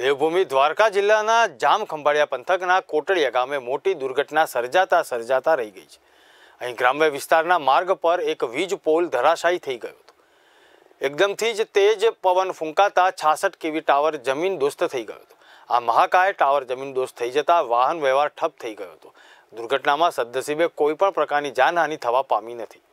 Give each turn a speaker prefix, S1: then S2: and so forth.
S1: દેવભૂમિ દ્વારકા જિલ્લાના જામ ખંભાળિયા પંથકના કોટડિયા ગામે મોટી દુર્ઘટના સર્જાતા સર્જાતા રહી ગઈ છે અહીં ગ્રામ્ય વિસ્તારના માર્ગ પર એક વીજ પોલ ધરાશાયી થઈ ગયો હતો એકદમથી જ તેજ પવન ફૂંકાતા છાસઠ કેવી ટાવર જમીન દોસ્ત થઈ ગયો હતો આ મહાકાય ટાવર જમીન દોસ્ત થઈ જતા વાહન વ્યવહાર ઠપ થઈ ગયો હતો દુર્ઘટનામાં સદનસીબે કોઈ પણ પ્રકારની જાનહાનિ થવા પામી નથી